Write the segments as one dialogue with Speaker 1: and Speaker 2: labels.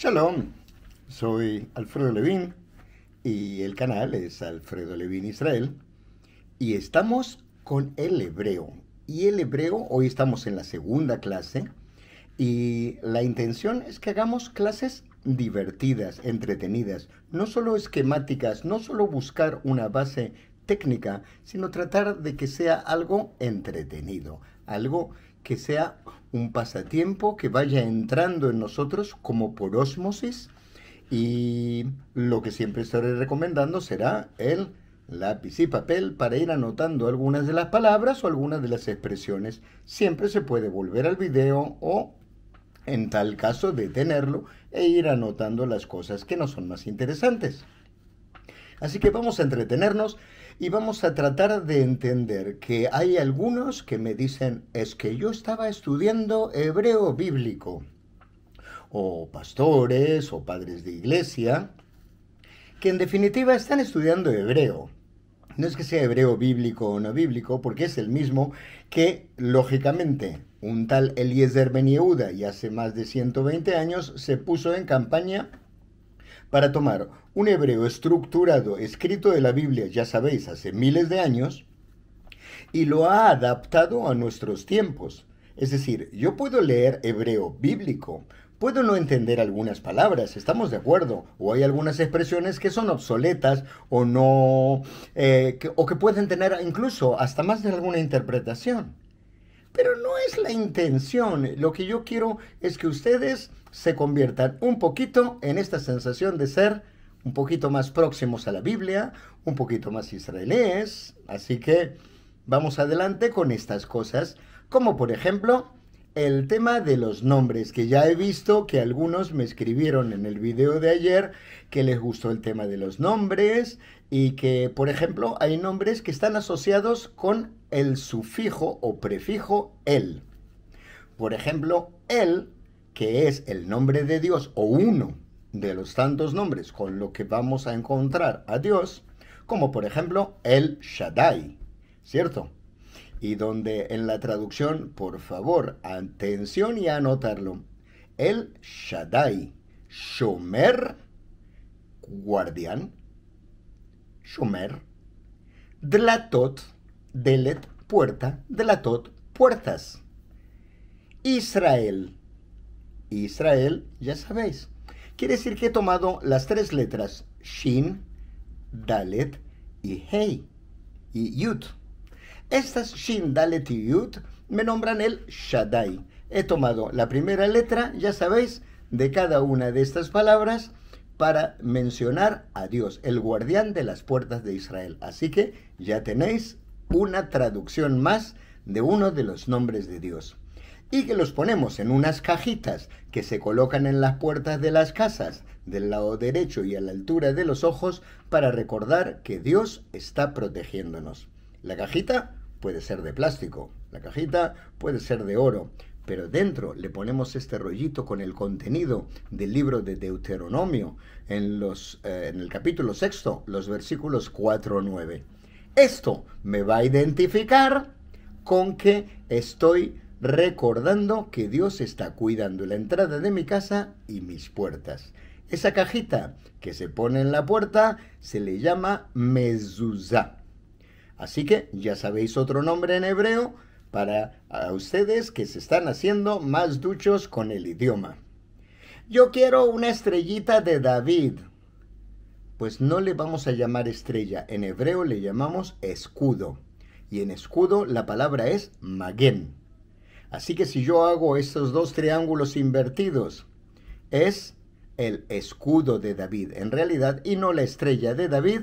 Speaker 1: Shalom, soy Alfredo Levín y el canal es Alfredo Levín Israel y estamos con el hebreo. Y el hebreo, hoy estamos en la segunda clase y la intención es que hagamos clases divertidas, entretenidas, no solo esquemáticas, no solo buscar una base técnica, sino tratar de que sea algo entretenido, algo que sea un pasatiempo que vaya entrando en nosotros como por osmosis y lo que siempre estaré recomendando será el lápiz y papel para ir anotando algunas de las palabras o algunas de las expresiones. Siempre se puede volver al video o en tal caso detenerlo e ir anotando las cosas que no son más interesantes. Así que vamos a entretenernos y vamos a tratar de entender que hay algunos que me dicen es que yo estaba estudiando hebreo bíblico, o pastores, o padres de iglesia, que en definitiva están estudiando hebreo. No es que sea hebreo bíblico o no bíblico, porque es el mismo que, lógicamente, un tal Eliezer Ben Yehuda, y hace más de 120 años, se puso en campaña para tomar un hebreo estructurado escrito de la Biblia, ya sabéis, hace miles de años, y lo ha adaptado a nuestros tiempos. Es decir, yo puedo leer hebreo bíblico, puedo no entender algunas palabras, estamos de acuerdo, o hay algunas expresiones que son obsoletas o no, eh, o que pueden tener incluso hasta más de alguna interpretación. Pero no es la intención, lo que yo quiero es que ustedes se conviertan un poquito en esta sensación de ser un poquito más próximos a la Biblia, un poquito más israelíes. Así que vamos adelante con estas cosas, como por ejemplo el tema de los nombres, que ya he visto que algunos me escribieron en el video de ayer que les gustó el tema de los nombres y que, por ejemplo, hay nombres que están asociados con el sufijo o prefijo el. Por ejemplo, el que es el nombre de Dios o uno de los tantos nombres con lo que vamos a encontrar a Dios, como por ejemplo el Shaddai, ¿cierto? Y donde en la traducción, por favor, atención y anotarlo, el Shaddai, Shomer, guardián, Shomer, Dlatot, Delet, puerta, Dlatot, puertas. Israel, Israel, ya sabéis. Quiere decir que he tomado las tres letras Shin, Dalet y Hey, y Yud. Estas Shin, Dalet y Yud me nombran el Shaddai. He tomado la primera letra, ya sabéis, de cada una de estas palabras para mencionar a Dios, el guardián de las puertas de Israel. Así que ya tenéis una traducción más de uno de los nombres de Dios y que los ponemos en unas cajitas que se colocan en las puertas de las casas, del lado derecho y a la altura de los ojos, para recordar que Dios está protegiéndonos. La cajita puede ser de plástico, la cajita puede ser de oro, pero dentro le ponemos este rollito con el contenido del libro de Deuteronomio, en, los, eh, en el capítulo sexto, los versículos 4 9. Esto me va a identificar con que estoy recordando que Dios está cuidando la entrada de mi casa y mis puertas. Esa cajita que se pone en la puerta se le llama mezuzá. Así que ya sabéis otro nombre en hebreo para a ustedes que se están haciendo más duchos con el idioma. Yo quiero una estrellita de David. Pues no le vamos a llamar estrella, en hebreo le llamamos escudo. Y en escudo la palabra es magen. Así que si yo hago estos dos triángulos invertidos, es el escudo de David, en realidad, y no la estrella de David.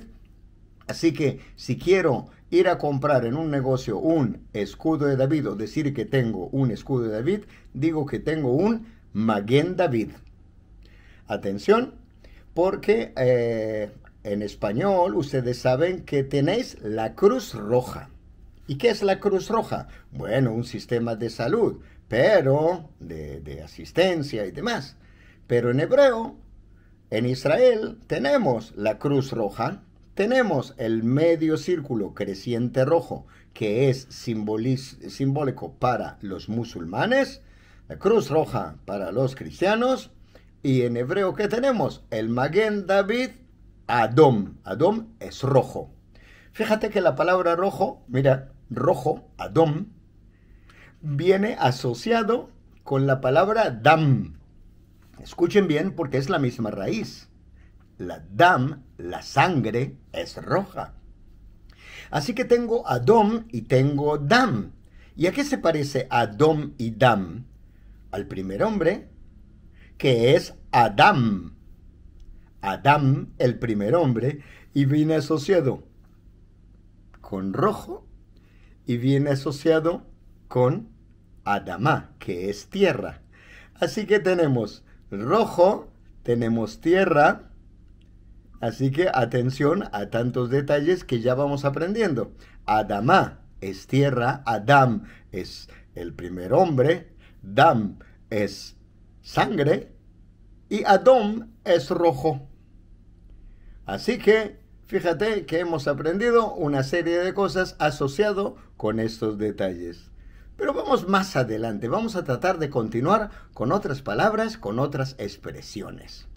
Speaker 1: Así que si quiero ir a comprar en un negocio un escudo de David o decir que tengo un escudo de David, digo que tengo un Maguen David. Atención, porque eh, en español ustedes saben que tenéis la cruz roja. ¿Y qué es la Cruz Roja? Bueno, un sistema de salud, pero de, asistencia y demás. Pero en hebreo, en Israel, tenemos la Cruz Roja, tenemos el medio círculo creciente rojo, que es simbólico para los musulmanes, la cruz roja para los cristianos, y en hebreo ¿qué tenemos el Maguen David Adom. Adom es rojo. Fíjate que la palabra rojo, mira, rojo, Adom, viene asociado con la palabra dam. Escuchen bien porque es la misma raíz. La dam, la sangre, es roja. Así que tengo Adom y tengo dam. ¿Y a qué se parece Adom y dam? Al primer hombre, que es Adam. Adam, el primer hombre, y viene asociado con rojo y viene asociado con Adama, que es tierra. Así que tenemos rojo, tenemos tierra. Así que atención a tantos detalles que ya vamos aprendiendo. Adama es tierra, Adam es el primer hombre, Dam es sangre y Adom es rojo. Así que Fíjate que hemos aprendido una serie de cosas asociado con estos detalles. Pero vamos más adelante, vamos a tratar de continuar con otras palabras, con otras expresiones.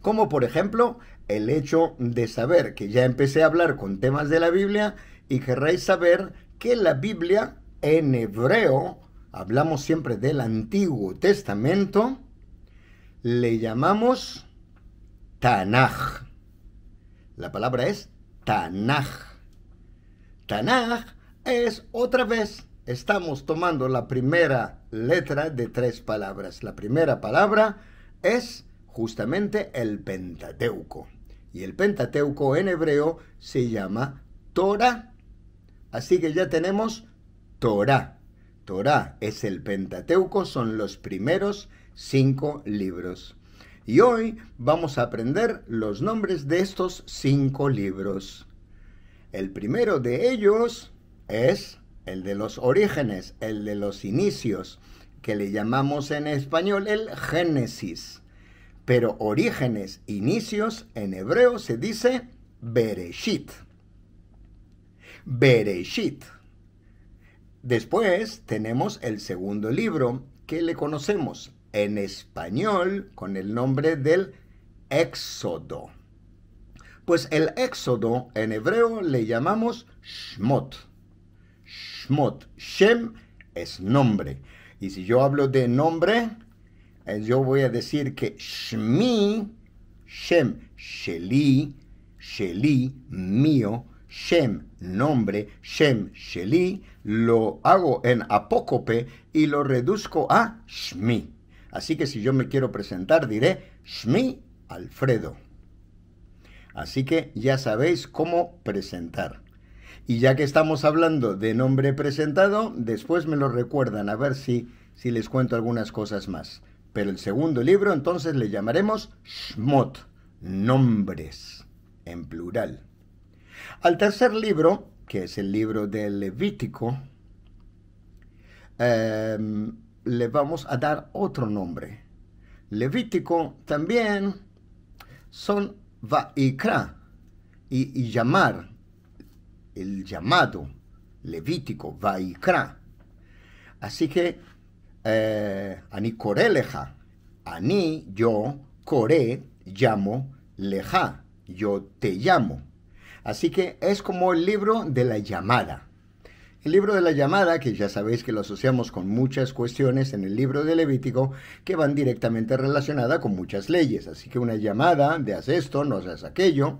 Speaker 1: Como por ejemplo, el hecho de saber que ya empecé a hablar con temas de la Biblia y querréis saber que la Biblia en hebreo, hablamos siempre del Antiguo Testamento, le llamamos Tanaj. La palabra es Tanaj. Tanaj es otra vez, estamos tomando la primera letra de tres palabras. La primera palabra es justamente el Pentateuco. Y el Pentateuco en hebreo se llama Torah. Así que ya tenemos Torah. Torah es el Pentateuco, son los primeros cinco libros y hoy vamos a aprender los nombres de estos cinco libros. El primero de ellos es el de los orígenes, el de los inicios, que le llamamos en español el Génesis. Pero orígenes, inicios, en hebreo se dice Bereshit. Bereshit. Después tenemos el segundo libro que le conocemos, en español con el nombre del Éxodo. Pues el Éxodo en hebreo le llamamos Shmot. Shmot. Shem es nombre. Y si yo hablo de nombre, eh, yo voy a decir que Shmi, Shem, Sheli, Sheli, mío, Shem, nombre, Shem, Sheli, lo hago en apócope y lo reduzco a Shmi. Así que si yo me quiero presentar, diré Shmi Alfredo. Así que ya sabéis cómo presentar. Y ya que estamos hablando de nombre presentado, después me lo recuerdan a ver si, si les cuento algunas cosas más. Pero el segundo libro entonces le llamaremos Shmot, nombres, en plural. Al tercer libro, que es el libro del Levítico, eh, le vamos a dar otro nombre. Levítico también son Vaikra y, llamar, el llamado Levítico, Vaikra. Así que eh, Ani Leja. Ani yo, Coré llamo, Leja, yo te llamo. Así que es como el libro de la llamada. El libro de la llamada, que ya sabéis que lo asociamos con muchas cuestiones en el libro de Levítico, que van directamente relacionada con muchas leyes. Así que una llamada de haz esto, no haz aquello.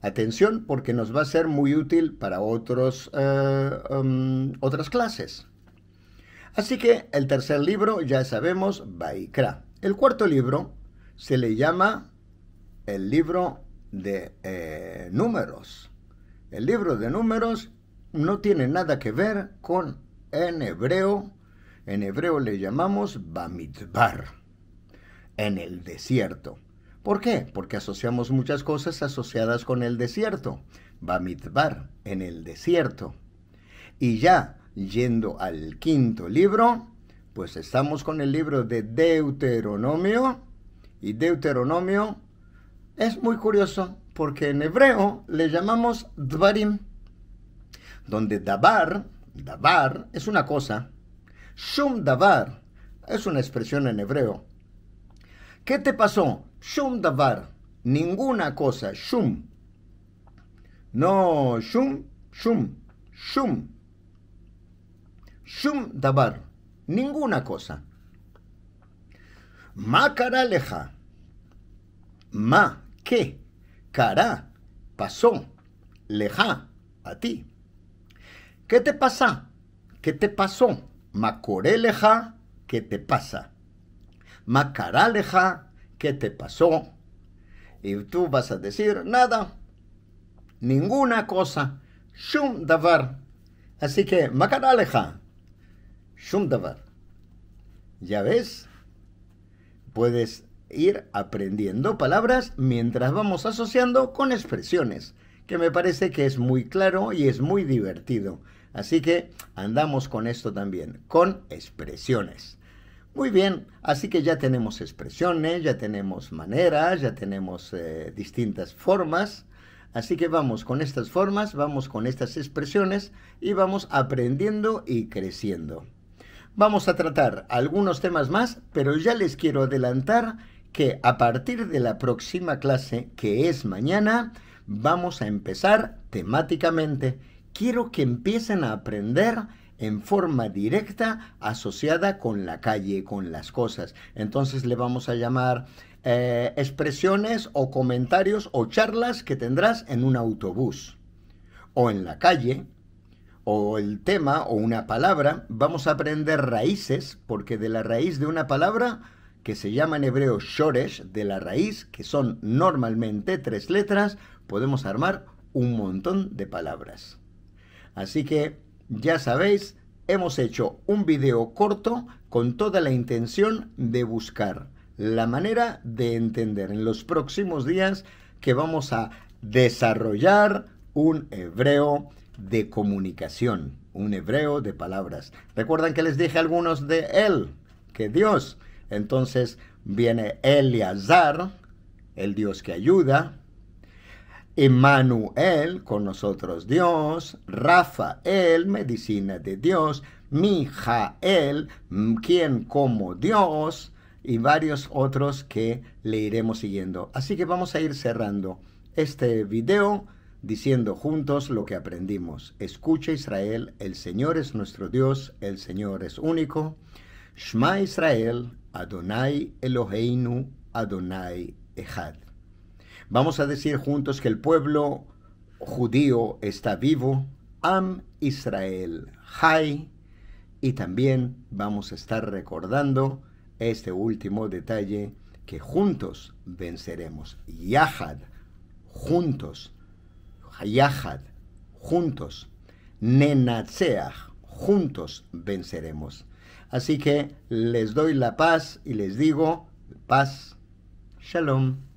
Speaker 1: Atención, porque nos va a ser muy útil para otros, eh, um, otras clases. Así que el tercer libro, ya sabemos, Baikra. El cuarto libro se le llama el libro de eh, números. El libro de números no tiene nada que ver con en hebreo, en hebreo le llamamos Bamidbar, en el desierto. ¿Por qué? Porque asociamos muchas cosas asociadas con el desierto. Bamidbar, en el desierto. Y ya yendo al quinto libro, pues estamos con el libro de Deuteronomio. Y Deuteronomio es muy curioso porque en hebreo le llamamos Dvarim donde Dabar, Dabar es una cosa, shum Dabar es una expresión en hebreo. ¿Qué te pasó? Shum Dabar, ninguna cosa, shum. No, shum, shum, shum. Shum Dabar, ninguna cosa. Ma leja. Ma, ¿qué? Cara, pasó. Leja, a ti. ¿Qué te pasa? ¿Qué te pasó? Macoreleja, ¿qué te pasa? Macaraleja, ¿qué te pasó? Y tú vas a decir, nada, ninguna cosa, shum davar. Así que, macaraleja, shum ¿Ya ves? Puedes ir aprendiendo palabras mientras vamos asociando con expresiones, que me parece que es muy claro y es muy divertido. Así que andamos con esto también, con expresiones. Muy bien, así que ya tenemos expresiones, ya tenemos maneras, ya tenemos eh, distintas formas. Así que vamos con estas formas, vamos con estas expresiones y vamos aprendiendo y creciendo. Vamos a tratar algunos temas más, pero ya les quiero adelantar que a partir de la próxima clase, que es mañana, vamos a empezar temáticamente quiero que empiecen a aprender en forma directa asociada con la calle, con las cosas. Entonces le vamos a llamar eh, expresiones o comentarios o charlas que tendrás en un autobús o en la calle o el tema o una palabra. Vamos a aprender raíces porque de la raíz de una palabra que se llama en hebreo shoresh, de la raíz, que son normalmente tres letras, podemos armar un montón de palabras. Así que ya sabéis, hemos hecho un video corto con toda la intención de buscar la manera de entender en los próximos días que vamos a desarrollar un hebreo de comunicación, un hebreo de palabras. ¿Recuerdan que les dije algunos de él? Que Dios. Entonces viene Eleazar, el Dios que ayuda, Emmanuel, con nosotros Dios, Rafael, medicina de Dios, Mijael, mm, quien como Dios, y varios otros que le iremos siguiendo. Así que vamos a ir cerrando este video diciendo juntos lo que aprendimos. Escucha Israel, el Señor es nuestro Dios, el Señor es único. Shema Israel, Adonai Eloheinu, Adonai Echad. Vamos a decir juntos que el pueblo judío está vivo, Am Israel Hay, y también vamos a estar recordando este último detalle que juntos venceremos. Yahad, juntos. Yahad, juntos. Nenatseach, juntos venceremos. Así que les doy la paz y les digo paz. Shalom.